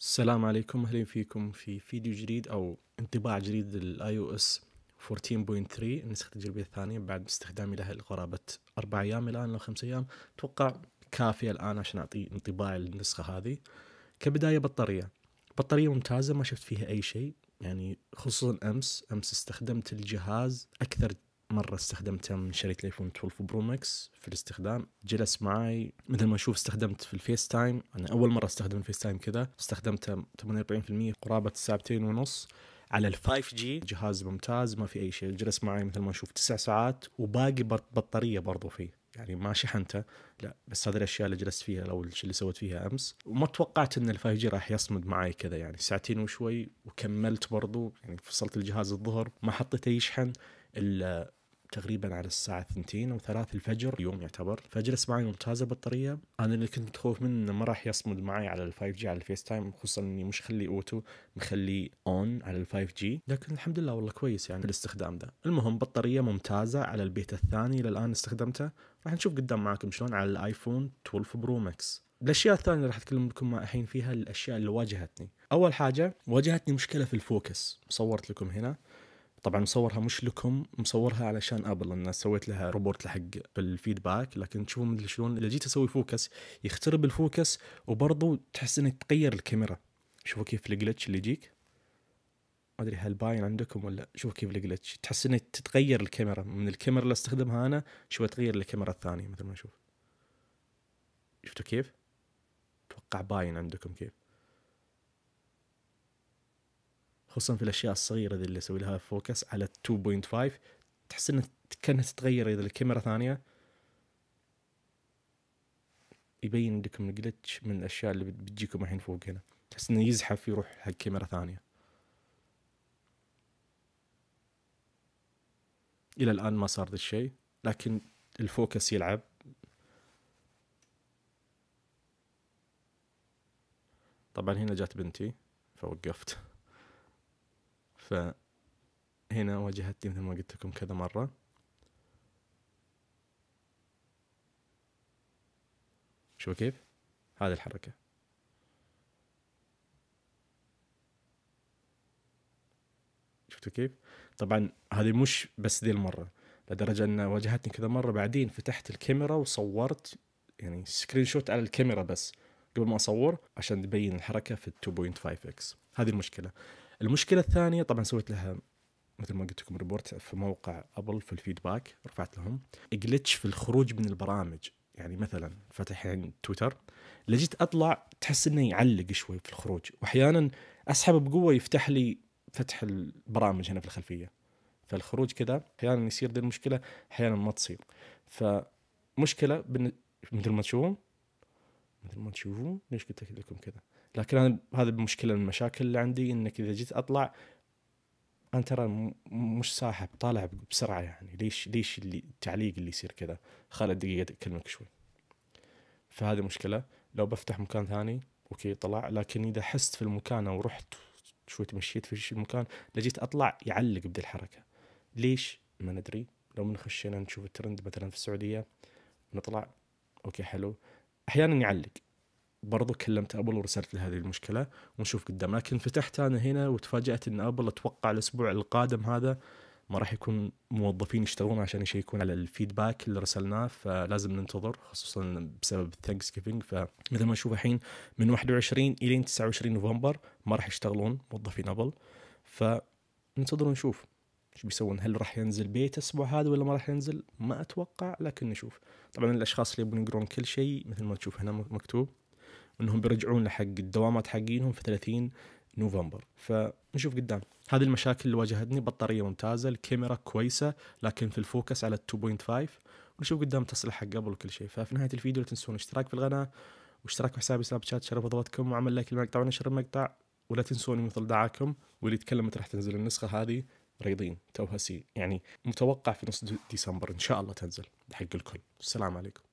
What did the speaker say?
السلام عليكم اهلا فيكم في فيديو جديد او انطباع جديد للاي او اس 14.3 النسخة التجريبية الثانية بعد استخدامي لها لقرابة أربع أيام الآن أو خمس أيام أتوقع كافية الآن عشان أعطي انطباع للنسخة هذه كبداية بطارية بطارية ممتازة ما شفت فيها أي شيء يعني خصوصا أمس أمس استخدمت الجهاز أكثر مره استخدمتها من شريت الايفون 12 برو ماكس في الاستخدام جلس معي مثل ما اشوف استخدمت في الفيس تايم انا اول مره استخدم الفيس تايم كذا استخدمته 48% قرابه ساعتين ونص على ال 5 جي جهاز ممتاز ما في اي شيء جلس معي مثل ما اشوف تسع ساعات وباقي بطاريه برضو فيه يعني ما شحنته لا بس هذه الاشياء اللي جلست فيها او اللي سويت فيها امس وما توقعت ان الفايف جي راح يصمد معي كذا يعني ساعتين وشوي وكملت برضو يعني فصلت الجهاز الظهر ما حطيته يشحن الا تقريبا على الساعة ثنتين أو ثلاث الفجر يوم يعتبر فجلس معي ممتازة البطارية أنا اللي كنت متخوف منه إنه ما راح يصمد معي على 5 جي على الفيس تايم خصوصا إني مش خلي أوتو مخليه أون على 5 جي لكن الحمد لله والله كويس يعني في الاستخدام ده المهم بطارية ممتازة على البيت الثاني إلى الآن استخدمته راح نشوف قدام معاكم شلون على الايفون 12 برو ماكس الاشياء الثانيه اللي راح اتكلم لكم الحين فيها الاشياء اللي واجهتني اول حاجه واجهتني مشكله في الفوكس صورت لكم هنا طبعا مصورها مش لكم مصورها علشان ابل انا سويت لها روبورت لحق الفيدباك لكن تشوفوا مدري شلون اذا جيت اسوي فوكس يخترب الفوكس وبرضه تحس انك تغير الكاميرا شوفوا كيف الجلتش اللي يجيك ما ادري هل باين عندكم ولا شوفوا كيف الجلتش تحس انك تتغير الكاميرا من الكاميرا اللي استخدمها انا شو تغير الكاميرا الثانيه مثل ما نشوف شفتوا كيف اتوقع باين عندكم كيف خصوصا في الاشياء الصغيره ذي اللي اسوي لها فوكس على 2.5 تحس انها كانها تتغير اذا الكاميرا ثانيه يبين عندكم الجلتش من الاشياء اللي بتجيكم الحين فوق هنا تحس انه يزحف يروح حق كاميرا ثانيه الى الان ما صار ذا الشيء لكن الفوكس يلعب طبعا هنا جات بنتي فوقفت فهنا واجهتني مثل ما قلت لكم كذا مرة شو كيف هذه الحركة شفتوا كيف طبعا هذه مش بس ذي المرة لدرجة أن واجهتني كذا مرة بعدين فتحت الكاميرا وصورت يعني سكرين شوت على الكاميرا بس قبل ما اصور عشان تبين الحركه في 2.5 اكس هذه المشكله المشكله الثانيه طبعا سويت لها مثل ما قلت لكم ريبورت في موقع ابل في الفيدباك رفعت لهم جلتش في الخروج من البرامج يعني مثلا فتح يعني تويتر لجيت اطلع تحس انه يعلق شوي في الخروج واحيانا اسحب بقوه يفتح لي فتح البرامج هنا في الخلفيه فالخروج كذا احيانا يصير دي المشكله احيانا ما تصير فمشكله مثل ما تشوفون مثل ما تشوفون ليش قلت لكم كذا لكن انا هذا المشكله من المشاكل اللي عندي انك اذا جيت اطلع انا ترى مش ساحب طالع بسرعه يعني ليش ليش اللي التعليق اللي يصير كذا خالد دقيقه اكلمك شوي فهذه مشكله لو بفتح مكان ثاني اوكي طلع لكن اذا حست في المكان او رحت شوي تمشيت في المكان لجيت اطلع يعلق بدي الحركه ليش ما ندري لو من خشينا نشوف الترند مثلا في السعوديه نطلع اوكي حلو احيانا يعلق برضو كلمت ابل ورسلت له هذه المشكله ونشوف قدام لكن فتحت انا هنا وتفاجات ان ابل اتوقع الاسبوع القادم هذا ما راح يكون موظفين يشتغلون عشان يشيكون على الفيدباك اللي رسلناه فلازم ننتظر خصوصا بسبب الثانكس جيفنج فمثل ما نشوف الحين من 21 الى 29 نوفمبر ما راح يشتغلون موظفين ابل فننتظر ونشوف ايش بيسوون هل راح ينزل بيت الاسبوع هذا ولا ما راح ينزل ما اتوقع لكن نشوف طبعا الاشخاص اللي يبون يقرون كل شيء مثل ما تشوف هنا مكتوب انهم بيرجعون لحق الدوامات حقينهم في 30 نوفمبر فنشوف قدام هذه المشاكل اللي واجهتني بطاريه ممتازه الكاميرا كويسه لكن في الفوكس على 2.5 ونشوف قدام تصلح قبل وكل شيء ففي نهايه الفيديو لا تنسون الاشتراك في القناه واشتراك في حسابي سناب شات شرف ضغطكم وعمل لايك للمقطع ونشر المقطع ولا تنسون مثل دعاكم واللي تكلمت راح تنزل النسخه هذه ريضين توها سي يعني متوقع في نص ديسمبر ان شاء الله تنزل حق الكل السلام عليكم